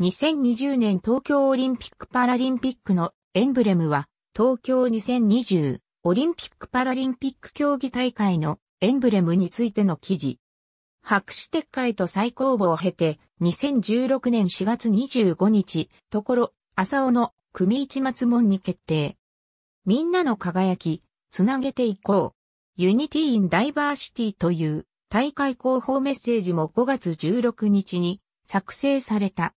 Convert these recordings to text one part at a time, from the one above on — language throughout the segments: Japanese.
2020年東京オリンピック・パラリンピックのエンブレムは、東京2020オリンピック・パラリンピック競技大会のエンブレムについての記事。白紙撤回と再公募を経て、2016年4月25日、ところ、浅尾の組一松門に決定。みんなの輝き、つなげていこう。ユニティインダイバーシティという大会広報メッセージも5月16日に作成された。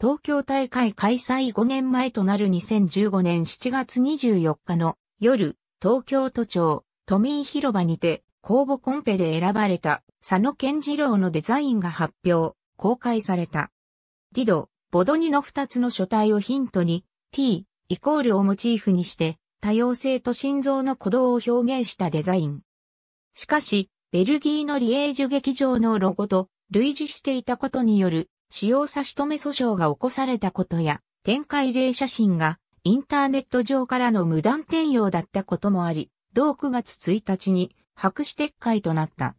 東京大会開催5年前となる2015年7月24日の夜、東京都庁、都民広場にて、公募コンペで選ばれた佐野健次郎のデザインが発表、公開された。ディド、ボドニの2つの書体をヒントに、t、イコールをモチーフにして、多様性と心臓の鼓動を表現したデザイン。しかし、ベルギーのリエージュ劇場のロゴと類似していたことによる使用差し止め訴訟が起こされたことや、展開例写真がインターネット上からの無断転用だったこともあり、同9月1日に白紙撤回となった。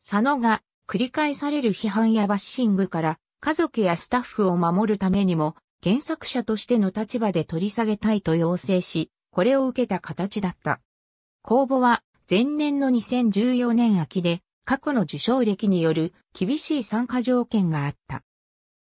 佐野が繰り返される批判やバッシングから家族やスタッフを守るためにも原作者としての立場で取り下げたいと要請し、これを受けた形だった。公募は前年の2014年秋で過去の受賞歴による厳しい参加条件があった。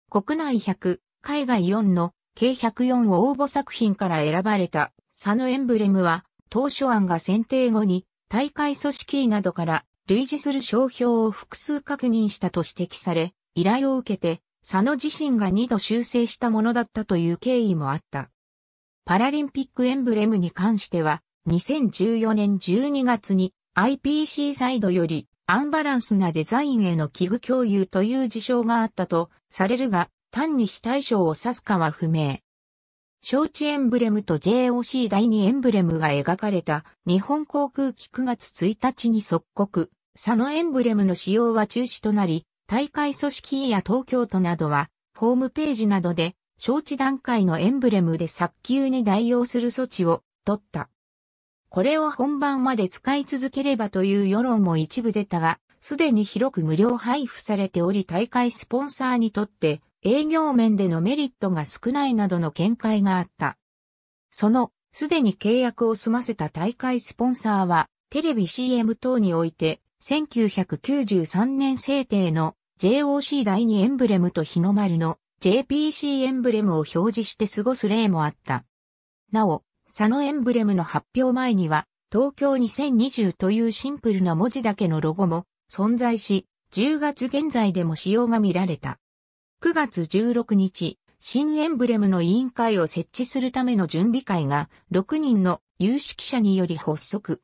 国内100、海外4の計104応募作品から選ばれた佐野エンブレムは当初案が選定後に大会組織委などから類似する商標を複数確認したと指摘され、依頼を受けて佐野自身が2度修正したものだったという経緯もあった。パラリンピックエンブレムに関しては2014年12月に IPC サイドよりアンバランスなデザインへの器具共有という事象があったとされるが、単に非対称を指すかは不明。招致エンブレムと JOC 第2エンブレムが描かれた日本航空機9月1日に即刻、佐野エンブレムの使用は中止となり、大会組織委や東京都などは、ホームページなどで、招致段階のエンブレムで早急に代用する措置を取った。これを本番まで使い続ければという世論も一部出たが、すでに広く無料配布されており大会スポンサーにとって営業面でのメリットが少ないなどの見解があった。その、すでに契約を済ませた大会スポンサーは、テレビ CM 等において、1993年制定の JOC 第2エンブレムと日の丸の JPC エンブレムを表示して過ごす例もあった。なお、佐野エンブレムの発表前には、東京2020というシンプルな文字だけのロゴも存在し、10月現在でも使用が見られた。9月16日、新エンブレムの委員会を設置するための準備会が6人の有識者により発足。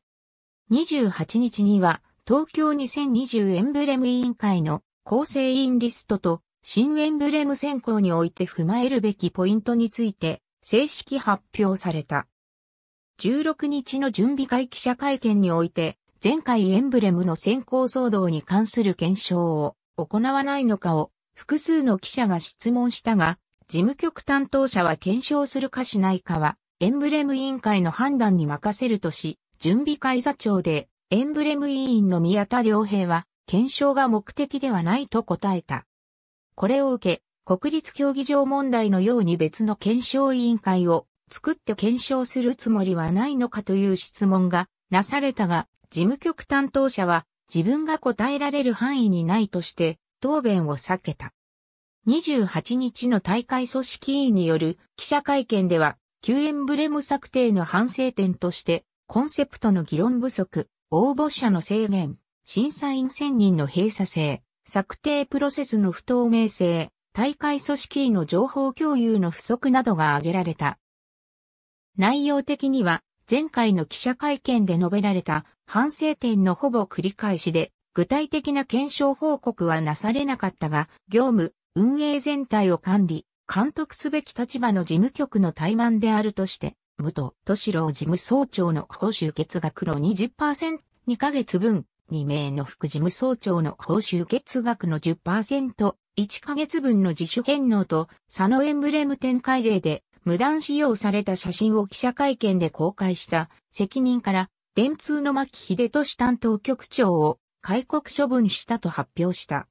28日には東京2020エンブレム委員会の構成委員リストと新エンブレム選考において踏まえるべきポイントについて正式発表された。16日の準備会記者会見において、前回エンブレムの選考騒動に関する検証を行わないのかを複数の記者が質問したが、事務局担当者は検証するかしないかは、エンブレム委員会の判断に任せるとし、準備会座長で、エンブレム委員の宮田良平は、検証が目的ではないと答えた。これを受け、国立競技場問題のように別の検証委員会を作って検証するつもりはないのかという質問がなされたが、事務局担当者は自分が答えられる範囲にないとして答弁を避けた。28日の大会組織委員による記者会見では、救エンブレム策定の反省点として、コンセプトの議論不足、応募者の制限、審査員1000人の閉鎖性、策定プロセスの不透明性、大会組織委の情報共有の不足などが挙げられた。内容的には、前回の記者会見で述べられた反省点のほぼ繰り返しで、具体的な検証報告はなされなかったが、業務、運営全体を管理、監督すべき立場の事務局の怠慢であるとして、武藤敏郎事務総長の報酬月額の 20%2 ヶ月分、2名の副事務総長の報酬月額の 10%1 ヶ月分の自主返納と、佐野エンブレム展開例で無断使用された写真を記者会見で公開した責任から電通の牧秀俊担当局長を戒告処分したと発表した。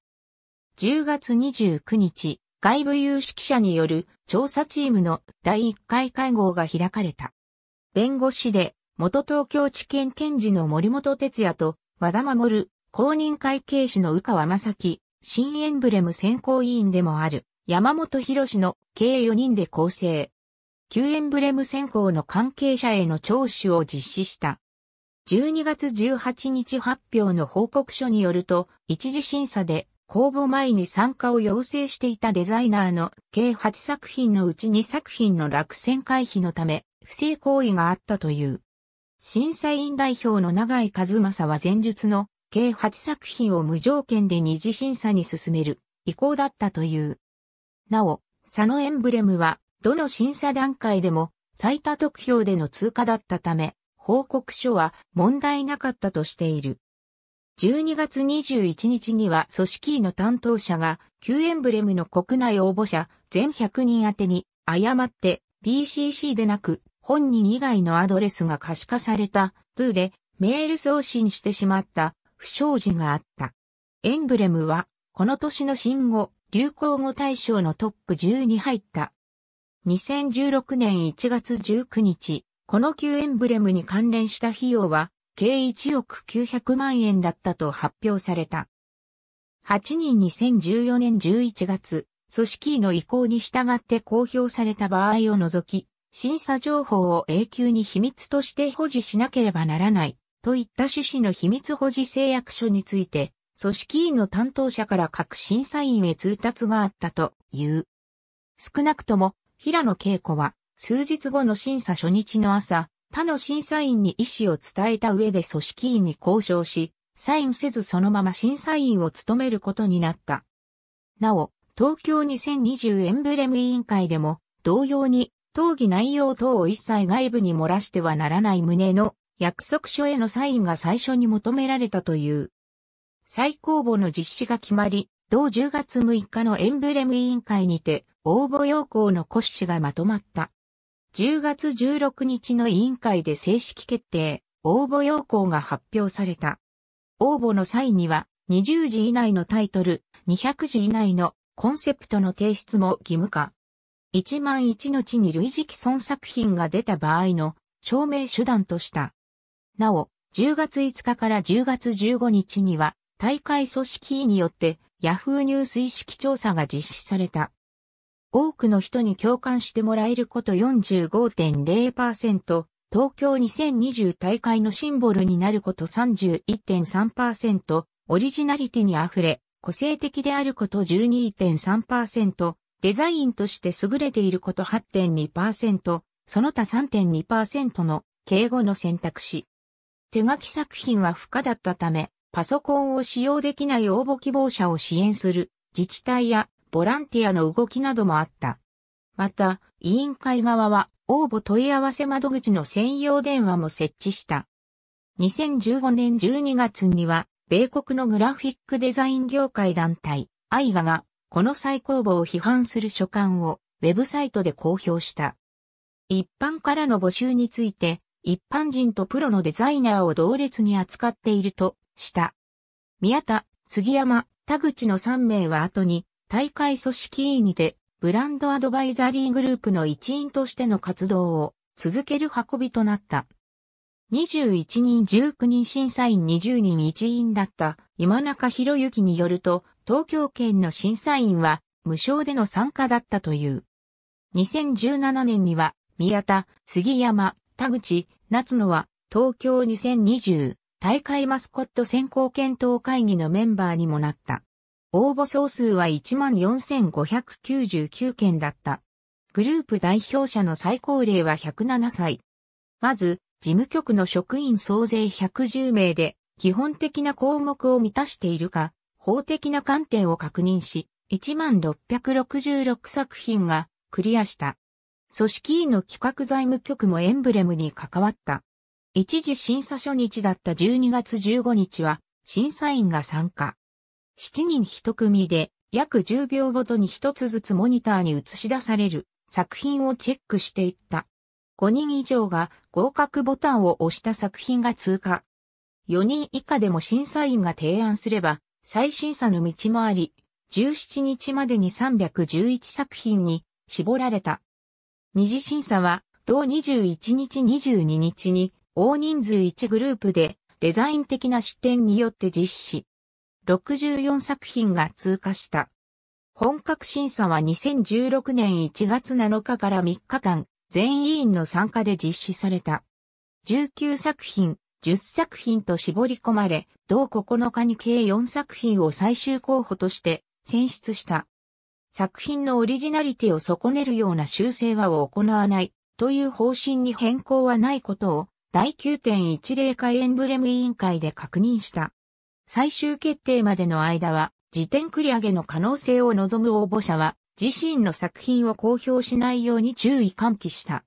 10月29日、外部有識者による調査チームの第1回会合が開かれた。弁護士で元東京地検検事の森本哲也と和田守、公認会計士の宇川正樹、新エンブレム選考委員でもある山本博の計4人で構成。旧エンブレム選考の関係者への聴取を実施した。12月18日発表の報告書によると、一次審査で公募前に参加を要請していたデザイナーの計8作品のうち2作品の落選回避のため、不正行為があったという。審査員代表の永井和正は前述の計8作品を無条件で二次審査に進める意向だったという。なお、佐野エンブレムはどの審査段階でも最多得票での通過だったため、報告書は問題なかったとしている。12月21日には組織委の担当者が Q エンブレムの国内応募者全100人宛てに誤って BCC でなく本人以外のアドレスが可視化された2でメール送信してしまった不祥事があった。エンブレムはこの年の新語流行語大賞のトップ10に入った。2016年1月19日、この旧エンブレムに関連した費用は、計1億900万円だったと発表された。8人2014年11月、組織委の意向に従って公表された場合を除き、審査情報を永久に秘密として保持しなければならない、といった趣旨の秘密保持制約書について、組織委の担当者から各審査員へ通達があったという。少なくとも平野恵子は、数日後の審査初日の朝、他の審査員に意思を伝えた上で組織委に交渉し、サインせずそのまま審査員を務めることになった。なお、東京2020エンブレム委員会でも、同様に、討議内容等を一切外部に漏らしてはならない旨の約束書へのサインが最初に求められたという。最高峰の実施が決まり、同10月6日のエンブレム委員会にて、応募要項の骨子がまとまった。10月16日の委員会で正式決定、応募要項が発表された。応募の際には、20字以内のタイトル、200字以内のコンセプトの提出も義務化。1万1の地に類似既存作品が出た場合の証明手段とした。なお、10月5日から10月15日には、大会組織委によって、ヤフーニュース意識調査が実施された。多くの人に共感してもらえること45.0%、東京2020大会のシンボルになること31.3%、オリジナリティにあふれ、個性的であること12.3%、デザインとして優れていること8.2%、その他3.2%の敬語の選択肢。手書き作品は不可だったため、パソコンを使用できない応募希望者を支援する自治体やボランティアの動きなどもあった。また、委員会側は応募問い合わせ窓口の専用電話も設置した。2015年12月には、米国のグラフィックデザイン業界団体、アイガが、この再公募を批判する書簡を、ウェブサイトで公表した。一般からの募集について、一般人とプロのデザイナーを同列に扱っていると、した。宮田、杉山、田口の3名は後に、大会組織委にて、ブランドアドバイザリーグループの一員としての活動を続ける運びとなった。21人19人審査員20人一員だった今中博之によると、東京圏の審査員は無償での参加だったという。2017年には、宮田、杉山、田口、夏野は、東京2020大会マスコット選考検討会議のメンバーにもなった。応募総数は14,599件だった。グループ代表者の最高齢は107歳。まず、事務局の職員総勢110名で、基本的な項目を満たしているか、法的な観点を確認し、1666作品がクリアした。組織委の企画財務局もエンブレムに関わった。一時審査初日だった12月15日は、審査員が参加。7人1組で約10秒ごとに1つずつモニターに映し出される作品をチェックしていった。5人以上が合格ボタンを押した作品が通過。4人以下でも審査員が提案すれば再審査の道もあり、17日までに311作品に絞られた。二次審査は同21日22日に大人数1グループでデザイン的な視点によって実施。64作品が通過した。本格審査は2016年1月7日から3日間、全委員の参加で実施された。19作品、10作品と絞り込まれ、同9日に計4作品を最終候補として選出した。作品のオリジナリティを損ねるような修正は行わないという方針に変更はないことを第9.10回エンブレム委員会で確認した。最終決定までの間は、時点繰り上げの可能性を望む応募者は、自身の作品を公表しないように注意喚起した。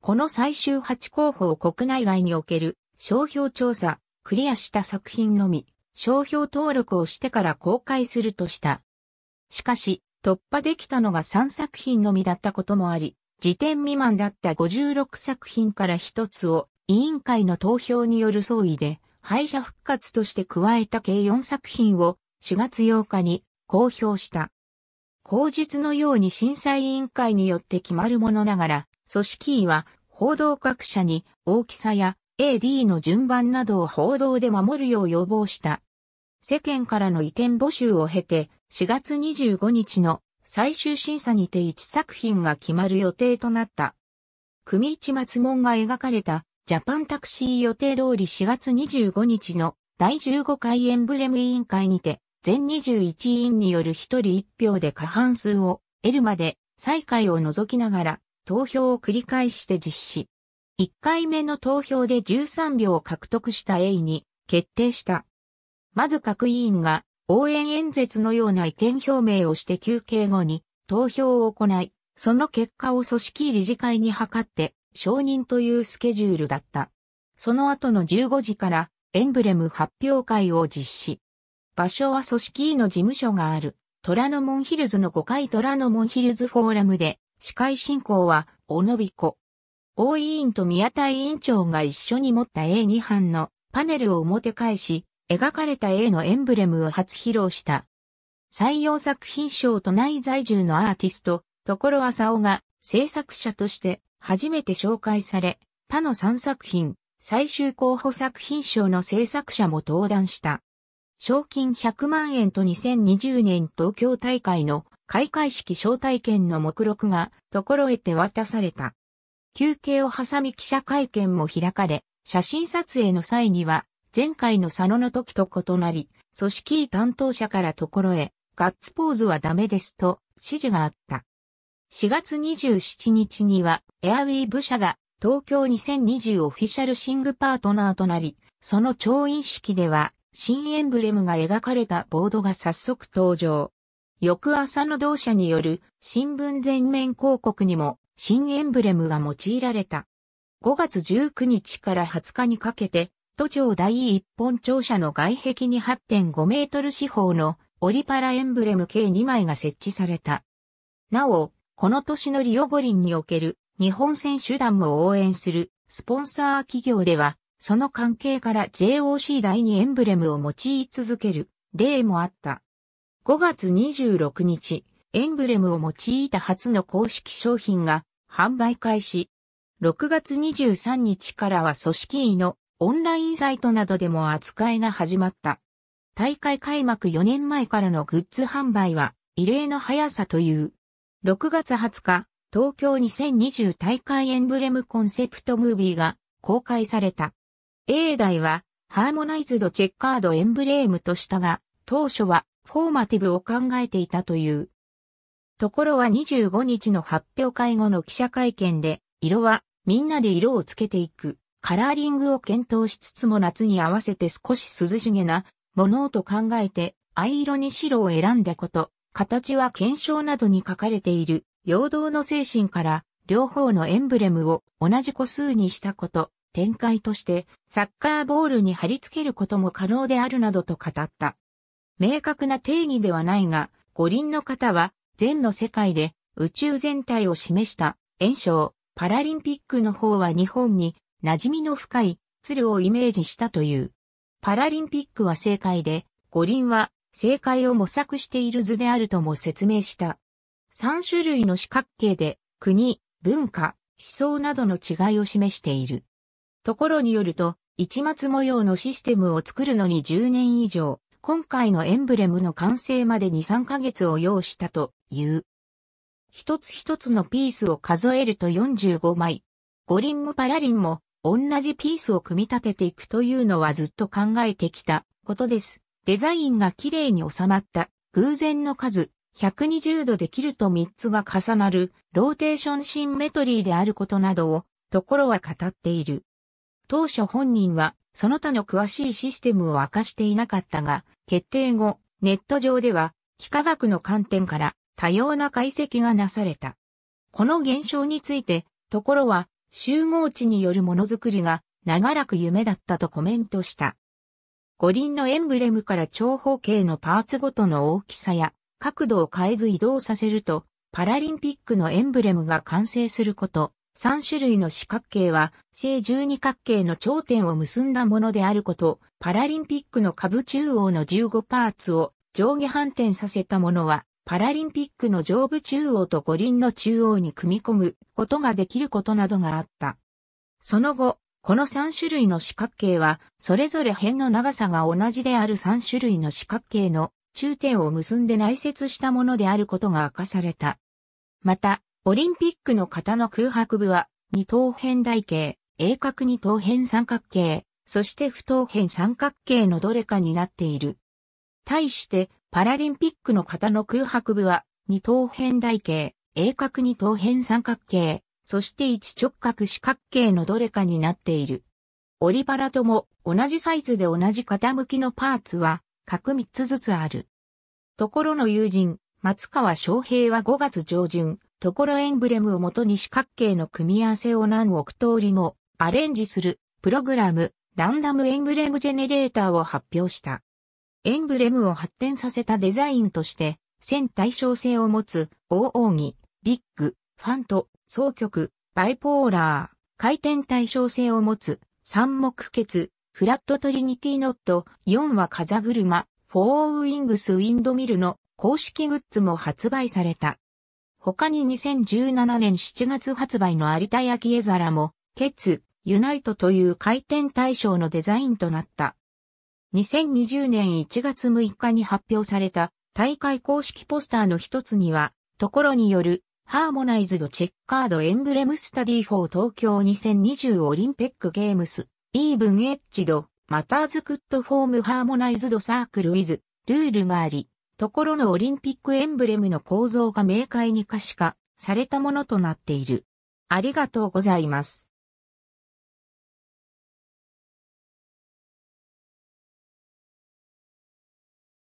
この最終8候補を国内外における商標調査、クリアした作品のみ、商標登録をしてから公開するとした。しかし、突破できたのが3作品のみだったこともあり、時点未満だった56作品から1つを委員会の投票による総意で敗者復活として加えた計4作品を4月8日に公表した。口述のように審査委員会によって決まるものながら、組織委は報道各社に大きさや AD の順番などを報道で守るよう要望した。世間からの意見募集を経て4月25日の最終審査にて1作品が決まる予定となった。組市松門が描かれたジャパンタクシー予定通り4月25日の第15回エンブレム委員会にて、全21委員による1人1票で過半数を得るまで、再開を除きながら、投票を繰り返して実施。1回目の投票で13票を獲得した A に決定した。まず各委員が応援演説のような意見表明をして休憩後に投票を行い、その結果を組織理事会に諮って承認というスケジュールだった。その後の15時からエンブレム発表会を実施。場所は組織委の事務所がある虎ノ門ヒルズの5回虎ノ門ヒルズフォーラムで司会進行はおのびこ。大委員と宮田委員長が一緒に持った A2 班のパネルを表返し、描かれた A のエンブレムを初披露した。採用作品賞と内在住のアーティスト、所さおが制作者として初めて紹介され、他の3作品、最終候補作品賞の制作者も登壇した。賞金100万円と2020年東京大会の開会式招待券の目録がところへて渡された。休憩を挟み記者会見も開かれ、写真撮影の際には前回の佐野の時と異なり、組織委担当者からところへガッツポーズはダメですと指示があった。4月27日には、エアウィーブ社が東京2020オフィシャルシングパートナーとなり、その調印式では、新エンブレムが描かれたボードが早速登場。翌朝の同社による新聞全面広告にも新エンブレムが用いられた。5月19日から20日にかけて、都庁第一本庁舎の外壁に8.5メートル四方のオリパラエンブレム計2枚が設置された。なお、この年のリオ五輪における日本選手団も応援するスポンサー企業では、その関係から JOC 第にエンブレムを用い続ける例もあった。5月26日、エンブレムを用いた初の公式商品が販売開始。6月23日からは組織委のオンラインサイトなどでも扱いが始まった。大会開幕4年前からのグッズ販売は異例の速さという。6月20日、東京2020大会エンブレムコンセプトムービーが公開された。A 代は、ハーモナイズドチェッカードエンブレームとしたが、当初はフォーマティブを考えていたという。ところは25日の発表会後の記者会見で、色はみんなで色をつけていく、カラーリングを検討しつつも夏に合わせて少し涼しげなものをと考えて、藍色に白を選んだこと、形は検証などに書かれている、陽動の精神から、両方のエンブレムを同じ個数にしたこと、展開として、サッカーボールに貼り付けることも可能であるなどと語った。明確な定義ではないが、五輪の方は、全の世界で宇宙全体を示した炎症、パラリンピックの方は日本に馴染みの深い鶴をイメージしたという。パラリンピックは正解で、五輪は正解を模索している図であるとも説明した。3種類の四角形で国、文化、思想などの違いを示している。ところによると、一末模様のシステムを作るのに10年以上、今回のエンブレムの完成までに3ヶ月を要したという。一つ一つのピースを数えると45枚。五輪もパラリンも同じピースを組み立てていくというのはずっと考えてきたことです。デザインが綺麗に収まった偶然の数、120度で切ると3つが重なるローテーションシンメトリーであることなどをところは語っている。当初本人はその他の詳しいシステムを明かしていなかったが、決定後、ネット上では幾何学の観点から多様な解析がなされた。この現象について、ところは集合値によるものづくりが長らく夢だったとコメントした。五輪のエンブレムから長方形のパーツごとの大きさや角度を変えず移動させると、パラリンピックのエンブレムが完成すること。3種類の四角形は、正十二角形の頂点を結んだものであること、パラリンピックの下部中央の15パーツを上下反転させたものは、パラリンピックの上部中央と五輪の中央に組み込むことができることなどがあった。その後、この3種類の四角形は、それぞれ辺の長さが同じである3種類の四角形の中点を結んで内接したものであることが明かされた。また、オリンピックの型の空白部は、二等辺台形、鋭角二等辺三角形、そして不等辺三角形のどれかになっている。対して、パラリンピックの型の空白部は、二等辺台形、鋭角二等辺三角形、そして一直角四角形のどれかになっている。オリパラとも同じサイズで同じ傾きのパーツは各三つずつある。ところの友人、松川翔平は5月上旬、ところエンブレムをもとに四角形の組み合わせを何億通りもアレンジするプログラムランダムエンブレムジェネレーターを発表した。エンブレムを発展させたデザインとして、線対称性を持つ、大奥義、ビッグ、ファント、双極、バイポーラー、回転対称性を持つ、三目ツフラットトリニティノット、四は風車、フォーウィングスウィンドミルの公式グッズも発売された。他に2017年7月発売の有田焼絵皿も、ケツ、ユナイトという回転対象のデザインとなった。2020年1月6日に発表された大会公式ポスターの一つには、ところによるハーモナイズドチェッカードエンブレムスタディ4東京2020オリンピックゲームス、イーブンエッジド、マターズクッドフォームハーモナイズドサークルウィズ、ルールがあり、ところのオリンピックエンブレムの構造が明快に可視化されたものとなっている。ありがとうございます。